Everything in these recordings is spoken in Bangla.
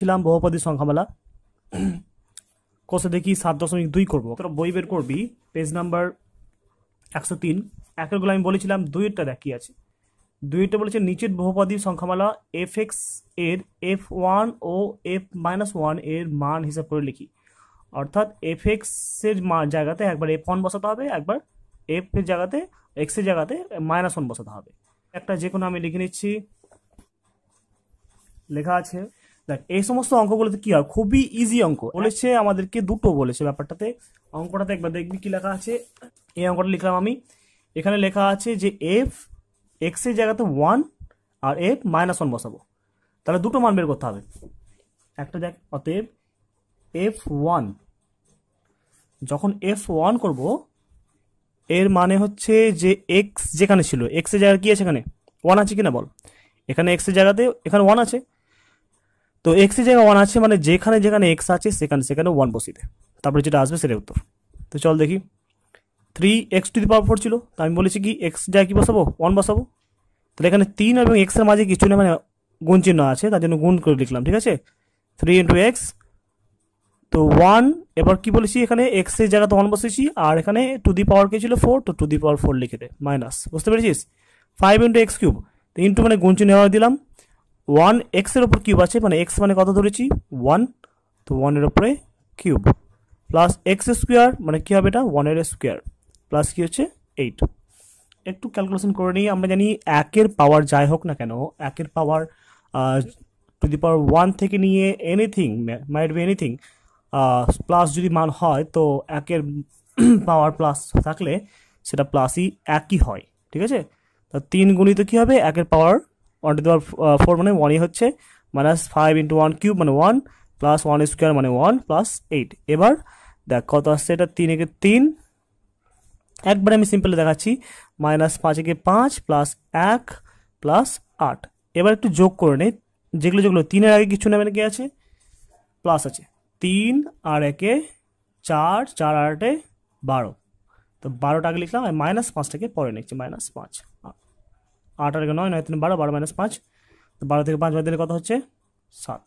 ছিলাম বহুপদী সংখ্যামালা কষে দেখি সাত দশমিক দুই করবো তোরা বই বের করবি পেজ নাম্বার একশো তিন একের গুলো আমি বলেছিলাম দুইটা দেখি আছে দুইটা বলেছে নিচের বহুপদী সংখ্যামালা এফ এক্স এর এফ ওয়ান ও এফ মাইনাস ওয়ান এর মান হিসাব করে লিখি অর্থাৎ এফ এক্স এর জায়গাতে একবার এফ ওয়ান বসাতে হবে একবার এফ এর জায়গাতে এক্স এর জায়গাতে মাইনাস ওয়ান বসাতে হবে একটা যে কোনো আমি লিখে নিচ্ছি লেখা আছে দেখ এই সমস্ত অঙ্কগুলোতে কি হয় খুবই ইজি অঙ্ক বলেছে আমাদেরকে দুটো বলেছে ব্যাপারটাতে অঙ্কটাতে একবার দেখবি কি লেখা আছে এই অঙ্কটা লিখলাম আমি এখানে লেখা আছে যে এফ এক্স এর জায়গাতে ওয়ান আর এফ মাইনাস ওয়ান বসাবো তাহলে দুটো মান বের করতে হবে একটা দেখ অতএব এফ ওয়ান যখন এফ ওয়ান করবো এর মানে হচ্ছে যে এক্স যেখানে ছিল এক্সের জায়গা কি আছে এখানে ওয়ান আছে কিনা বল এখানে এক্সের জায়গাতে এখানে ওয়ান আছে তো এক্সের জায়গায় ওয়ান আছে মানে যেখানে যেখানে এক্স আছে সেখানে সেখানে ওয়ান বসিয়ে দেয় তারপরে যেটা আসবে সেটা উত্তর তো চল দেখি three X to the power four ছিল তো আমি বলেছি কি এক্স যায় কি বসাবো ওয়ান বসাবো তাহলে এখানে তিন এবং এক্সের মাঝে কিছু নেই মানে গুণ চিহ্ন আছে তার জন্য গুণ করে লিখলাম ঠিক আছে থ্রি ইন্টু এক্স তো ওয়ান এবার কি বলেছি এখানে এক্সের জায়গাতে ওয়ান বসেছি আর এখানে টু দি পাওয়ার কে ছিল ফোর তো টু দি পাওয়ার ফোর লিখে দেয় মাইনাস বুঝতে পেরেছিস five into x cube into মানে গুণ চিহ্ন দিলাম ওয়ান এক্সের ওপর কিউব আছে মানে এক্স মানে কত ধরেছি ওয়ান তো ওয়ানের ওপরে কিউব প্লাস এক্স স্কোয়ার মানে কী হবে এটা ওয়ানের স্কোয়ার প্লাস কী হচ্ছে এইট একটু ক্যালকুলেশন করে নিই আমরা জানি একের পাওয়ার যাই হোক না কেন একের পাওয়ার টু দি পাওয়ার ওয়ান থেকে নিয়ে anything might be anything plus যদি মান হয় তো একের পাওয়ার প্লাস থাকলে সেটা প্লাসই একই হয় ঠিক আছে তা তিন গুণিত কী হবে একের পাওয়ার ওয়ান টু দেওয়ার ফোর মানে ওয়ানই হচ্ছে minus five into one cube মানে ওয়ান প্লাস ওয়ান স্কোয়ার মানে ওয়ান প্লাস এইট এবার দেখ কত আসছে এটা তিন একে তিন একবারে আমি সিম্পলি দেখাচ্ছি মাইনাস পাঁচ একে পাঁচ প্লাস এক প্লাস আট এবার একটু যোগ করে নেই যেগুলো যেগুলো তিনের আগে কিছু নেবে কি আছে প্লাস আছে তিন আর একে চার চার আর আটে বারো তো বারোটা আগে লিখলাম আর মাইনাস পাঁচটাকে পরে নিচ্ছি মাইনাস পাঁচ আট আর নয় নয় তিন বারো বারো মাইনাস পাঁচ তো বারো থেকে পাঁচ বাদ দিলে কত হচ্ছে সাত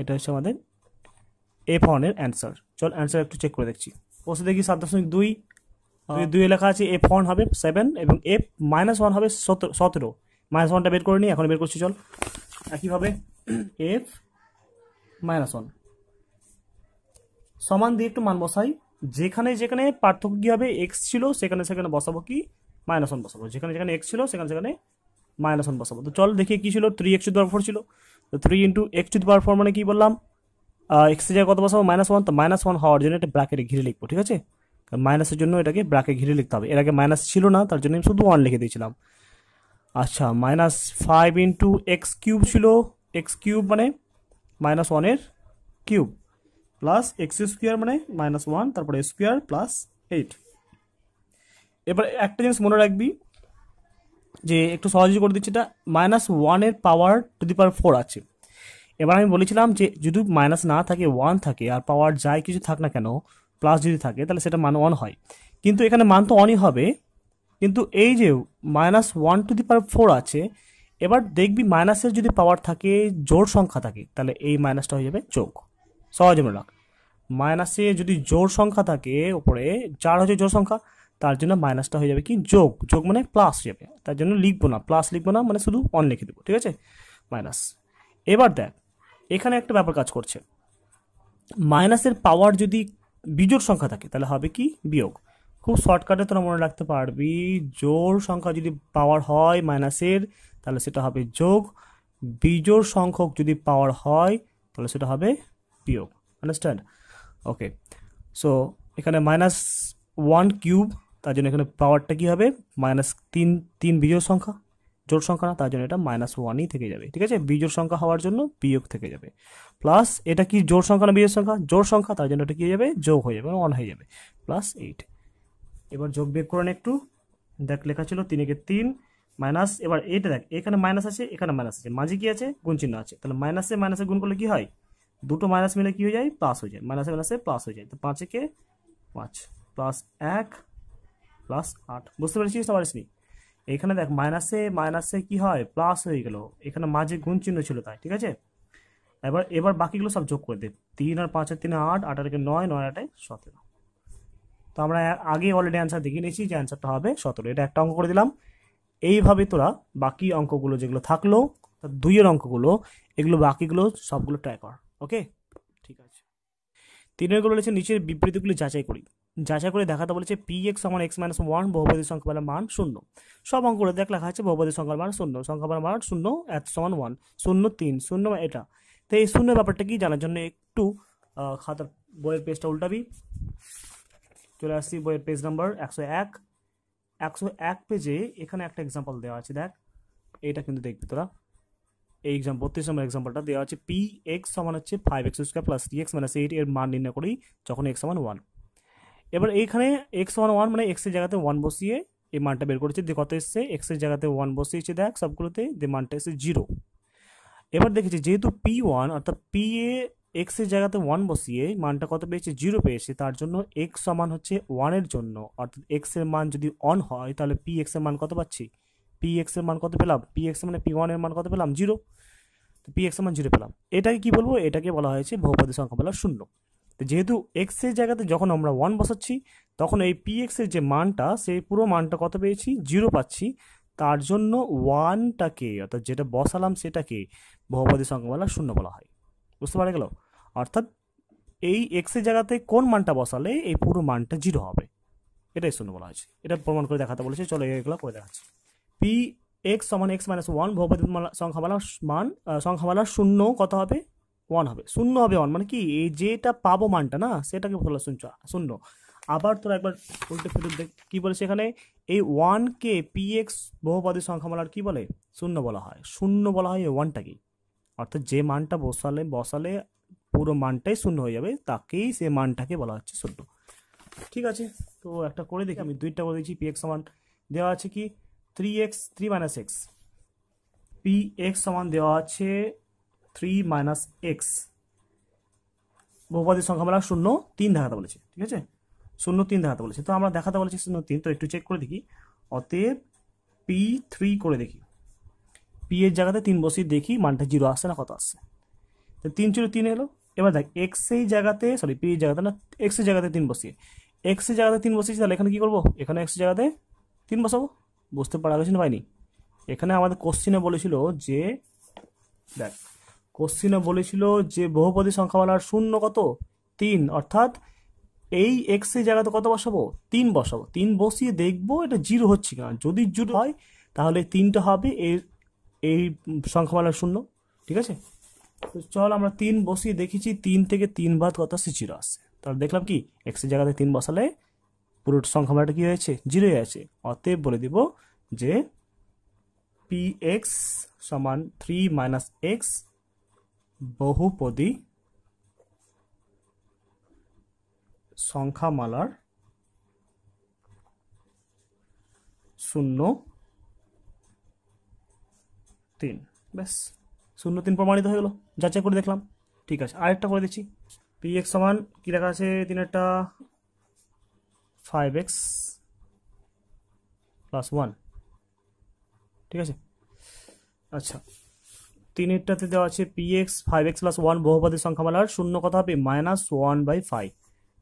এটা হচ্ছে আমাদের এ ফর্নের অ্যান্সার চল অ্যান্সার একটু চেক করে দেখছি ওষুধ দেখি সাত দশমিক দুই হ্যাঁ। দুই লেখা আছে এ ফর্ন হবে সেভেন এবং এফ মাইনাস ওয়ান হবে সতেরো সতেরো মাইনাস ওয়ানটা বের করে নিই এখন বের করছি চল একইভাবে এফ মাইনাস ওয়ান সমান দিয়ে একটু মান বসাই যেখানে যেখানে পার্থক্য কী হবে এক্স ছিল সেখানে সেখানে বসাবো কি মাইনাস ওয়ান বসাবো যেখানে যেখানে এক্স ছিল সেখানে সেখানে মাইনাস ওয়ান বসাবো তো চল দেখি কী ছিল three X to power four ছিল তো three into X to power four মানে কী বললাম এক্সের জায়গায় কত বসাবো মাইনাস ওয়ান তো মাইনাস ওয়ান হওয়ার জন্য একটা ব্র্যাকেটে ঘিরে লিখবো ঠিক আছে কারণ মাইনাসের জন্য এটাকে ব্র্যাকে ঘিরে লিখতে হবে এর আগে মাইনাস ছিল না তার জন্য আমি শুধু ওয়ান লিখে দিয়েছিলাম আচ্ছা minus five into x cube ছিল এক্স কিউব মানে মাইনাস ওয়ানের কিউব প্লাস এক্স স্কোয়ার মানে মাইনাস ওয়ান তারপরে স্কোয়ার প্লাস এইট এবার একটা জিনিস মনে রাখবি যে একটু সহজ করে দিচ্ছি এটা মাইনাস ওয়ানের পাওয়ার টু দি পাওয়ার ফোর আছে এবার আমি বলেছিলাম যে যদি মাইনাস না থাকে ওয়ান থাকে আর পাওয়ার যাই কিছু থাক না কেন প্লাস যদি থাকে তাহলে সেটা মান ওয়ান হয় কিন্তু এখানে মান তো ওয়ানই হবে কিন্তু এই যে minus one to the power four আছে এবার দেখবি মাইনাসের যদি পাওয়ার থাকে জোর সংখ্যা থাকে তাহলে এই মাইনাসটা হয়ে যাবে যোগ সহজ মনে রাখ মাইনাসে যদি জোর সংখ্যা থাকে ওপরে চার হচ্ছে জোর সংখ্যা তার জন্য মাইনাসটা হয়ে যাবে কি যোগ যোগ মানে প্লাস হয়ে যাবে তার জন্য লিখবো না প্লাস লিখবো না মানে শুধু অন লিখে দেবো ঠিক আছে মাইনাস এবার দেখ এখানে একটা ব্যাপার কাজ করছে মাইনাসের পাওয়ার যদি বিজোড় সংখ্যা থাকে তাহলে হবে কি বিয়োগ খুব শর্টকাটে তোরা মনে রাখতে পারবি জোর সংখ্যা যদি পাওয়ার হয় মাইনাসের তাহলে সেটা হবে যোগ বিজোড় সংখ্যক যদি পাওয়ার হয় তাহলে সেটা হবে বিয়োগ আন্ডারস্ট্যান্ড ওকে সো এখানে মাইনাস ওয়ান কিউব তার জন্য এখানে পাওয়ারটা কী হবে মাইনাস তিন তিন বিজোর সংখ্যা জোর সংখ্যা না তার জন্য এটা মাইনাস ওয়ানই থেকে যাবে ঠিক আছে বিজোর সংখ্যা হওয়ার জন্য বিয়োগ থেকে যাবে প্লাস এটা কি জোর সংখ্যা না বিজোর সংখ্যা জোর সংখ্যা তার জন্য এটা কী যাবে যোগ হয়ে যাবে ওয়ান মানে হয়ে যাবে প্লাস এইট এবার যোগ বিয়োগ করেন একটু দেখ লেখা ছিল তিনেকে তিন মাইনাস এবার এইটা দেখ এখানে মাইনাস আছে এখানে মাইনাস আছে মাঝে কি আছে গুণ চিহ্ন আছে তাহলে মাইনাসে মাইনাসে গুণ করলে কি হয় দুটো মাইনাস মিলে কি হয়ে যায় প্লাস হয়ে যায় মাইনাসে মাইনাসে প্লাস হয়ে যায় তো পাঁচে কে পাঁচ প্লাস এক প্লাস আট বুঝতে পেরেছিস তো স্ত্রী এখানে দেখ মাইনাসে মাইনাসে কি হয় প্লাস হয়ে গেল এখানে মাঝে গুণ চিহ্ন ছিল তাই ঠিক আছে এবার এবার বাকিগুলো সব যোগ করে দে তিন আর পাঁচ আর তিন আট আট আটকে নয় নয় আটে সতেরো তো আমরা আগে অলরেডি অ্যান্সার দেখিয়ে নিয়েছি যে অ্যান্সারটা হবে সতেরো এটা একটা অঙ্ক করে দিলাম এইভাবে তোরা বাকি অঙ্কগুলো যেগুলো থাকলো দুইয়ের অঙ্কগুলো এগুলো বাকিগুলো সবগুলো ট্রাই কর ওকে ঠিক আছে তিনের রয়েছে নিচের বিবৃতিগুলি যাচাই করি যাচাই করে দেখাতে বলেছে পি এক্স সমান এক্স মাইনাস ওয়ান বহুপদী সংখ্যার মান শূন্য সব অঙ্কগুলো দেখ লেখা আছে বহুপদী সংখ্যার মান শূন্য সংখ্যার মান শূন্য এত সমান ওয়ান শূন্য তিন শূন্য এটা তো এই শূন্য ব্যাপারটা কি জানার জন্য একটু খাতার বইয়ের পেজটা উল্টাবি চলে আসছি বইয়ের পেজ নাম্বার একশো এক একশো এক পেজে এখানে একটা এক্সাম্পল দেওয়া আছে দেখ এইটা কিন্তু দেখবি তোরা এই এক্সাম বত্রিশ নম্বর এক্সাম্পলটা দেওয়া আছে পি এক্স সমান হচ্ছে five x square plus three x minus eight এর মান নির্ণয় করি যখন এক্স সমান ওয়ান এবার এইখানে এক্স ওয়ান ওয়ান মানে এক্সের জায়গাতে ওয়ান বসিয়ে এই মানটা বের করেছে দিয়ে কত এসছে এক্সের জায়গাতে ওয়ান বসিয়েছে দেখ সবগুলোতে দি মানটা এসছে জিরো এবার দেখেছি যেহেতু পি ওয়ান অর্থাৎ পি এ এক্সের জায়গাতে ওয়ান বসিয়ে মানটা কত পেয়েছে জিরো পেয়েছে তার জন্য এক্স সমান হচ্ছে ওয়ানের জন্য অর্থাৎ এক্সের মান যদি অন হয় তাহলে পি এক্সের মান কত পাচ্ছি পি এক্সের মান কত পেলাম পি এক্স মানে পি ওয়ানের মান কত পেলাম জিরো তো পি এক্সের মান জিরো পেলাম এটাকে কি বলবো এটাকে বলা হয়েছে বহুপদী সংখ্যা বলা শূন্য তো যেহেতু এক্সের জায়গাতে যখন আমরা ওয়ান বসাচ্ছি তখন এই পি এক্সের যে মানটা সেই পুরো মানটা কত পেয়েছি জিরো পাচ্ছি তার জন্য ওয়ানটাকে অর্থাৎ যেটা বসালাম সেটাকে বহুপদী সংখ্যামালা শূন্য বলা হয় বুঝতে পারা গেল অর্থাৎ এই এক্সের জায়গাতে কোন মানটা বসালে এই পুরো মানটা জিরো হবে এটাই শূন্য বলা হয়েছে এটা প্রমাণ করে দেখাতে বলেছে চলো এগুলো করে দেখাচ্ছি পি এক্স সমান এক্স মাইনাস ওয়ান বহুপদী সংখ্যামালা মান সংখ্যামালা শূন্য কত হবে ওয়ান হবে শূন্য হবে ওয়ান মানে কি এই যেটা পাবো মানটা না সেটাকে বলা শূন্য শূন্য আবার তোরা একবার উল্টে ফেরত দেখ কী বলে সেখানে এই ওয়ানকে পি এক্স বহুপদী সংখ্যামালার কী বলে শূন্য বলা হয় শূন্য বলা হয় এই ওয়ানটাকেই অর্থাৎ যে মানটা বসালে বসালে পুরো মানটাই শূন্য হয়ে যাবে তাকেই সে মানটাকে বলা হচ্ছে শূন্য ঠিক আছে তো একটা করে দেখি আমি দুইটা করে দিচ্ছি পি এক্স সমান দেওয়া আছে কি three x three minus x p x সমান দেওয়া আছে থ্রি মাইনাস এক্স বহুপদীর সংখ্যা বলা শূন্য তিন দেখাতে বলেছে ঠিক আছে শূন্য তিন দেখাতে বলেছে তো আমরা দেখাতে বলেছি শূন্য তিন তো একটু চেক করে দেখি অতএব পি থ্রি করে দেখি পি এর জায়গাতে তিন বসিয়ে দেখি মানটা জিরো আসছে না কত আসছে তো তিন চুরি তিন এলো এবার দেখ এক্স এই জায়গাতে সরি পি এর জায়গাতে না এক্সের জায়গাতে তিন বসিয়ে এক্সের জায়গাতে তিন বসিয়েছি তাহলে এখানে কী করবো এখানে এক্স জায়গাতে তিন বসাবো বসতে পারা গেছে না পাইনি এখানে আমাদের কোশ্চিনে বলেছিল যে দেখ কোশ্চিনে বলেছিল যে বহুপদী সংখ্যামালার শূন্য কত তিন অর্থাৎ এই এক্স এর জায়গাতে কত বসাবো তিন বসাবো তিন বসিয়ে দেখবো এটা জিরো হচ্ছে কিনা যদি জিরো হয় তাহলে তিনটা হবে এর এই সংখ্যামালার শূন্য ঠিক আছে তো চল আমরা তিন বসিয়ে দেখেছি তিন থেকে তিন বাদ কত আসছে জিরো আসছে তাহলে দেখলাম কি এক্স এর জায়গাতে তিন বসালে পুরো সংখ্যামালাটা কি হয়েছে জিরো আছে অতএব বলে দিব যে পি এক্স সমান থ্রি মাইনাস এক্স বহুপদী সংখ্যামালার শূন্য তিন ব্যাস শূন্য তিন প্রমাণিত হয়ে গেল যাচাই করে দেখলাম ঠিক আছে আরেকটা করে দিচ্ছি পি এক্স সমান কী দেখা আছে একটা ফাইভ এক্স প্লাস ওয়ান ঠিক আছে আচ্ছা তিনেরটাতে দেওয়া আছে p x five x plus one বহুপাতি সংখ্যামালার শূন্য কথা হবে মাইনাস ওয়ান বাই ফাইভ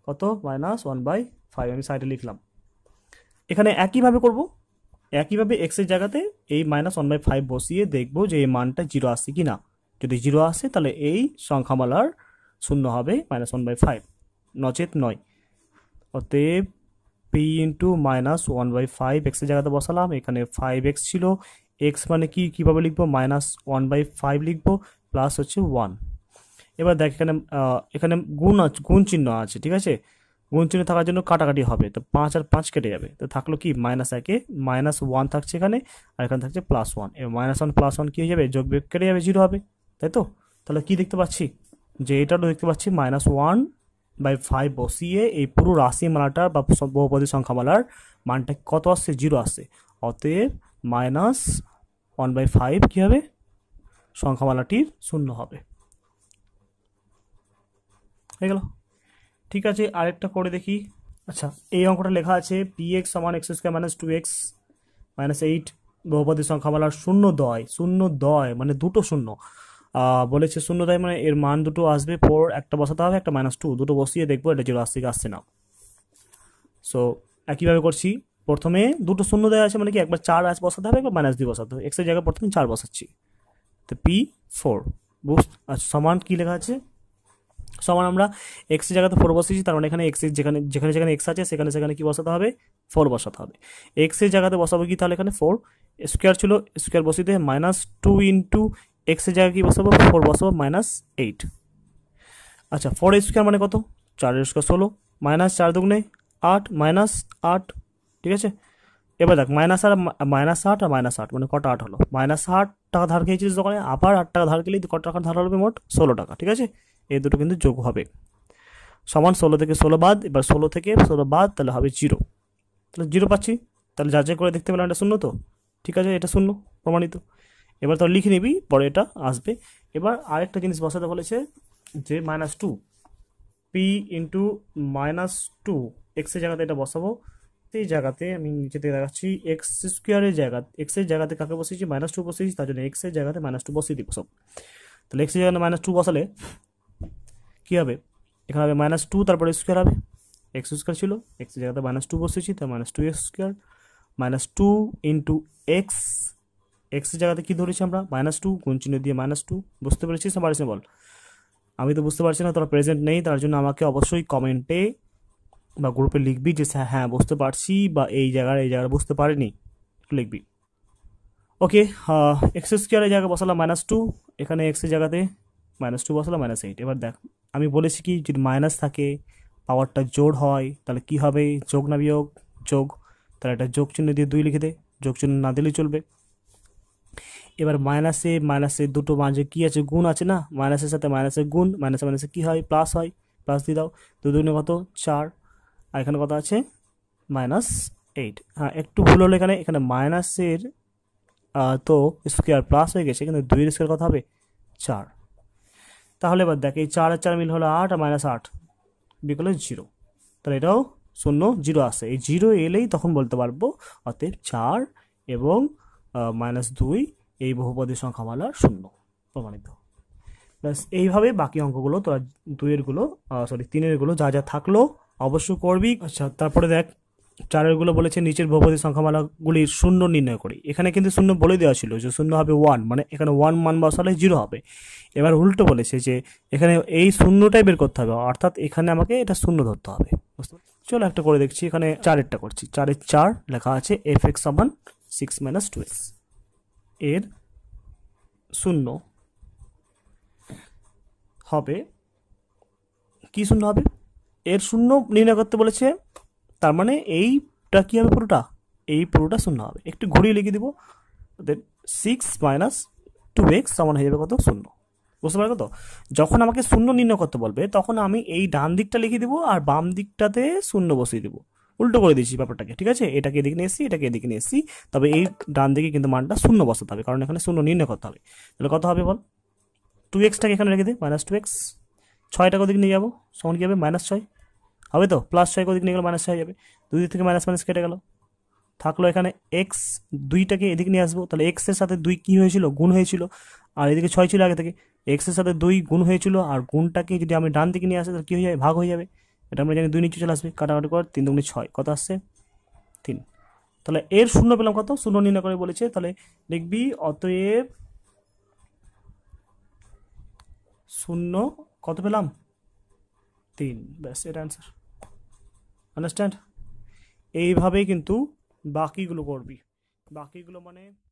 কত মাইনাস ওয়ান বাই ফাইভ আমি সাইডে লিখলাম এখানে একইভাবে করব একইভাবে এক্সের জায়গাতে এই মাইনাস ওয়ান বাই ফাইভ বসিয়ে দেখবো যে এই মানটা জিরো আসছে কি না যদি জিরো আসে তাহলে এই সংখ্যামালার শূন্য হবে মাইনাস ওয়ান বাই ফাইভ নচেত নয় অতএব p into minus one by five এক্সের জায়গাতে বসালাম এখানে ফাইভ এক্স ছিল এক্স মানে কি কীভাবে লিখবো মাইনাস ওয়ান বাই ফাইভ লিখবো প্লাস হচ্ছে ওয়ান এবার দেখ এখানে এখানে গুণ আছে গুণ চিহ্ন আছে ঠিক আছে গুণ চিহ্ন থাকার জন্য কাটাকাটি হবে তো পাঁচ আর পাঁচ কেটে যাবে তো থাকলো কি মাইনাস একে মাইনাস ওয়ান থাকছে এখানে আর এখানে থাকছে প্লাস ওয়ান এবার মাইনাস ওয়ান প্লাস ওয়ান কী হয়ে যাবে যোগ বিয়োগ কেটে যাবে জিরো হবে তাই তো তাহলে কি দেখতে পাচ্ছি যে এটাও দেখতে পাচ্ছি মাইনাস ওয়ান বাই ফাইভ বসিয়ে এই পুরো রাশিমালাটার বা বহুপদী সংখ্যামালার মানটা কত আসছে জিরো আসছে অতএব মাইনাস ওয়ান বাই ফাইভ কী হবে সংখ্যামালাটির শূন্য হবে হয়ে গেল ঠিক আছে আরেকটা করে দেখি আচ্ছা এই অঙ্কটা লেখা আছে পি এক্স সমান x square minus two x minus eight বহুপদী সংখ্যামালার শূন্য দয় শূন্য দয় মানে দুটো শূন্য বলেছে শূন্য দয় মানে এর মান দুটো আসবে ফোর একটা বসাতে হবে একটা মাইনাস টু দুটো বসিয়ে দেখবো এটা জিরো আশি আসছে না সো একইভাবে করছি প্রথমে দুটো শূন্য দেওয়া আছে মানে কি একবার চার আজ বসাতে হবে একবার মাইনাস দিয়ে বসাতে হবে এক্সের জায়গায় প্রথমে চার বসাচ্ছি তো পি ফোর বুঝ আচ্ছা সমান কী লেখা আছে সমান আমরা এক্সের জায়গাতে ফোর বসিয়েছি তার মানে এখানে এক্সের যেখানে যেখানে যেখানে এক্স আছে সেখানে সেখানে কি বসাতে হবে ফোর বসাতে হবে এক্সের জায়গাতে বসাবো কি তাহলে এখানে ফোর স্কোয়ার ছিল স্কোয়ার বসিয়ে মাইনাস টু ইন্টু এক্সের জায়গায় কি বসাবো ফোর বসাবো মাইনাস এইট আচ্ছা ফোর স্কোয়ার মানে কত চার স্কোয়ার ষোলো মাইনাস চার দুগুনে আট মাইনাস আট ঠিক আছে এবার দেখ মাইনাস আর মাইনাস আট আর মাইনাস আট মানে কটা আট হলো মাইনাস আট টাকা ধার খেয়েছিলিস দোকানে আবার আট টাকা ধার খেলেই কত টাকা ধার হবে মোট ষোলো টাকা ঠিক আছে এই দুটো কিন্তু যোগ হবে সমান ষোলো থেকে ষোলো বাদ এবার ষোলো থেকে ষোলো বাদ তাহলে হবে জিরো তাহলে জিরো পাচ্ছি তাহলে যাচাই করে দেখতে পেলাম এটা শূন্য তো ঠিক আছে এটা শূন্য প্রমাণিত এবার তাহলে লিখে নিবি পরে এটা আসবে এবার আরেকটা জিনিস বসাতে বলেছে যে minus two p into minus two এক্সের জায়গাতে এটা বসাবো এই জায়গাতে আমি নিচেতে দেখাচ্ছি এক্স স্কোয়ারের জায়গা এক্সের জায়গাতে কাকে বসিয়েছি মাইনাস টু বসিয়েছি তার জন্য এক্সের জায়গাতে মাইনাস টু বসিয়ে দিব সব তাহলে এক্সের জায়গাতে মাইনাস টু বসালে কী হবে এখানে হবে মাইনাস টু তারপরে স্কোয়ার হবে এক্স স্কোয়ার ছিল এক্সের জায়গাতে মাইনাস টু বসিয়েছি তার minus two x square minus two into x এক্সের জায়গাতে কী ধরেছি আমরা মাইনাস টু কোন চিহ্ন দিয়ে মাইনাস টু বুঝতে পেরেছিস সবার বল আমি তো বুঝতে পারছি না তোরা প্রেজেন্ট নেই তার জন্য আমাকে অবশ্যই কমেন্টে বা গ্রুপে লিখবি যে হ্যাঁ, হ্যাঁ বুঝতে পারছি বা এই জায়গার এই জায়গাটা বুঝতে পারিনি লিখবি ওকে এক্স এই জায়গায় বসালাম মাইনাস টু এখানে এক্সের জায়গাতে মাইনাস টু বসালাম মাইনাস এইট এবার দেখ আমি বলেছি কি যদি মাইনাস থাকে পাওয়ারটা জোর হয় তাহলে কি হবে যোগ না বিয়োগ যোগ তাহলে একটা যোগ চিহ্ন দিয়ে দুই লিখে দে যোগ চিহ্ন না দিলেই চলবে এবার মাইনাসে মাইনাসে দুটো মাঝে কী আছে গুণ আছে না মাইনাসের সাথে মাইনাসের গুণ মাইনাসে মাইনাসে কী হয় প্লাস হয় প্লাস দিয়ে দাও দু কত চার আর এখানে কত আছে মাইনাস এইট হ্যাঁ একটু ভুল হলো এখানে এখানে মাইনাসের তো স্কোয়ার প্লাস হয়ে গেছে কিন্তু দুইয়ের স্কোয়ার কত হবে চার তাহলে এবার দেখ এই চার আর চার মিল হলো আট আর মাইনাস আট বিকলে জিরো তাহলে এটাও শূন্য জিরো আসে এই জিরো এলেই তখন বলতে পারবো অতএব চার এবং মাইনাস দুই এই বহুপদের সংখ্যা সংখ্যামালা শূন্য প্রমাণিত প্লাস এইভাবে বাকি অঙ্কগুলো তোরা দুইয়েরগুলো সরি তিনেরগুলো যা যা থাকলো অবশ্য করবি আচ্ছা তারপরে দেখ চারেরগুলো বলেছে নিচের সংখ্যা সংখ্যামালাগুলির শূন্য নির্ণয় করি এখানে কিন্তু শূন্য বলে দেওয়া ছিল যে শূন্য হবে ওয়ান মানে এখানে ওয়ান মান বসালে জিরো হবে এবার উল্টো বলেছে যে এখানে এই শূন্যটাই বের করতে হবে অর্থাৎ এখানে আমাকে এটা শূন্য ধরতে হবে বুঝতে চলো একটা করে দেখছি এখানে চারেরটা করছি চারের চার লেখা আছে এফ এক্স সমান সিক্স মাইনাস টু এক্স এর শূন্য হবে কি শূন্য হবে এর শূন্য নির্ণয় করতে বলেছে তার মানে এইটা কী হবে পুরোটা এই পুরোটা শূন্য হবে একটু ঘুরিয়ে লিখে দিব then six minus two x সমান হয়ে যাবে কত শূন্য বুঝতে পারবে তো যখন আমাকে শূন্য নির্ণয় করতে বলবে তখন আমি এই ডান দিকটা লিখে দিব আর বাম দিকটাতে শূন্য বসিয়ে দিব উল্টো করে দিয়েছি ব্যাপারটাকে ঠিক আছে এটাকে এদিকে নিয়ে এসছি এটাকে এদিকে নিয়ে এসছি তবে এই ডান দিকে কিন্তু মানটা শূন্য বসাতে হবে কারণ এখানে শূন্য নির্ণয় করতে হবে তাহলে কত হবে বল টু এক্সটাকে এখানে রেখে দিই মাইনাস টু এক্স ছয়টাকে ওদিকে নিয়ে যাবো সমান কী হবে মাইনাস ছয় হবে তো প্লাস ছয় ওদিক নিয়ে গেলো মাইনাস ছয় যাবে দুই দিক থেকে মাইনাস মাইনাস কেটে গেল থাকলো এখানে এক্স দুইটাকে এদিক নিয়ে আসবো তাহলে এক্সের সাথে দুই কী হয়েছিল গুণ হয়েছিল আর এদিকে ছয় ছিল আগে থেকে এক্সের সাথে দুই গুণ হয়েছিল আর গুণটাকে যদি আমি ডান দিকে নিয়ে আসি তাহলে কী হয়ে যাবে ভাগ হয়ে যাবে এটা আমরা জানি দুই নিচে চলে আসবে কাটাকাটি কর তিন দুগুণে ছয় কত আসছে তিন তাহলে এর শূন্য পেলাম কত শূন্য নির্ণয় করে বলেছে তাহলে দেখবি অতএব শূন্য কত পেলাম তিন ব্যাস এটা অ্যান্সার আন্ডারস্ট্যান্ড এইভাবেই কিন্তু বাকিগুলো করবি বাকিগুলো মানে